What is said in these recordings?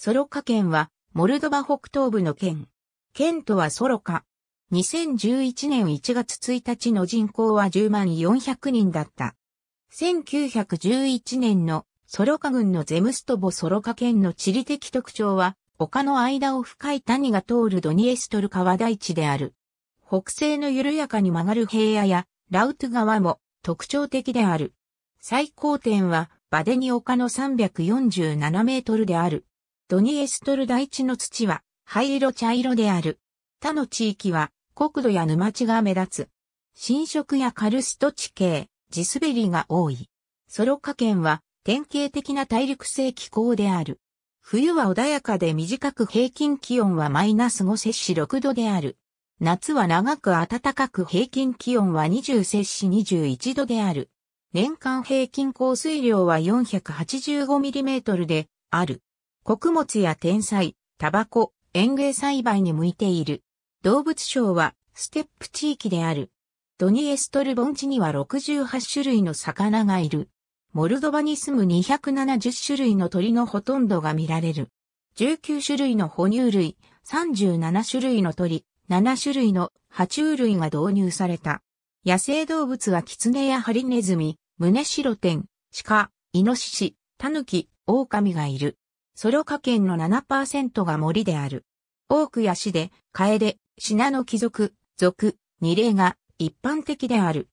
ソロカ県は、モルドバ北東部の県。県とはソロカ。2011年1月1日の人口は10万400人だった。1911年のソロカ軍のゼムストボソロカ県の地理的特徴は、丘の間を深い谷が通るドニエストル川台地である。北西の緩やかに曲がる平野や、ラウト川も特徴的である。最高点は、バデニ丘の347メートルである。ドニエストル大地の土は灰色茶色である。他の地域は国土や沼地が目立つ。浸食やカルスト地形、地滑りが多い。ソロカ県は典型的な大陸性気候である。冬は穏やかで短く平均気温はマイナス5摂氏6度である。夏は長く暖かく平均気温は20摂氏21度である。年間平均降水量は4 8 5トルである。穀物や天才、タバコ、園芸栽培に向いている。動物省はステップ地域である。ドニエストル盆地には68種類の魚がいる。モルドバに住む270種類の鳥のほとんどが見られる。19種類の哺乳類、37種類の鳥、7種類の爬虫類が導入された。野生動物はキツネやハリネズミ、ムネシロテン、鹿、イノシシ、タヌキ、オオカミがいる。ソロ科県の7%が森である。多くや市で、楓、ナの貴族、族、二例が一般的である。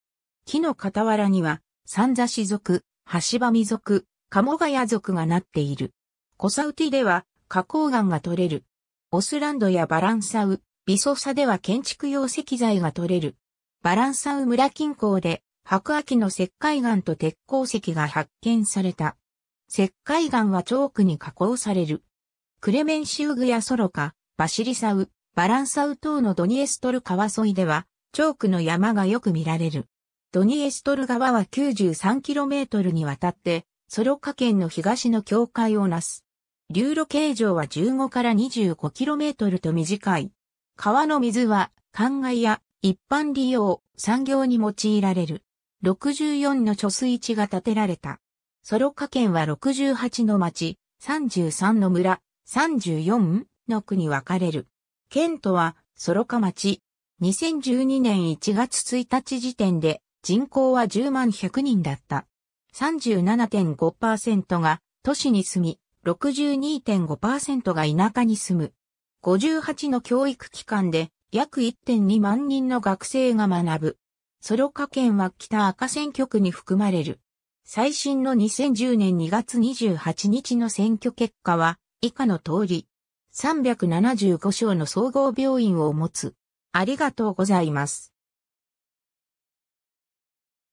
木の傍らには、三座氏族、橋場未族、鴨谷族がなっている。コサウティでは、花崗岩が取れる。オスランドやバランサウ、ビソサでは建築用石材が取れる。バランサウ村近郊で白亜紀の石灰岩と鉄鉱石が発見された。石灰岩はチョークに加工される。クレメンシウグやソロカ、バシリサウ、バランサウ等のドニエストル川沿いでは、チョークの山がよく見られる。ドニエストル川は 93km にわたって、ソロカ県の東の境界をなす。流路形状は15から 25km と短い。川の水は、灌漑や一般利用、産業に用いられる。64の貯水池が建てられた。ソロカ県は68の町、33の村、34の区に分かれる。県とは、ソロカ町。2012年1月1日時点で人口は10万100人だった。37.5%が都市に住み、62.5%が田舎に住む。58の教育機関で約1.2万人の学生が学ぶ。ソロ科県は北赤選挙区に含まれる。最新の2010年2月28日の選挙結果は、以下の通り、375床の総合病院を持つ。ありがとうございます。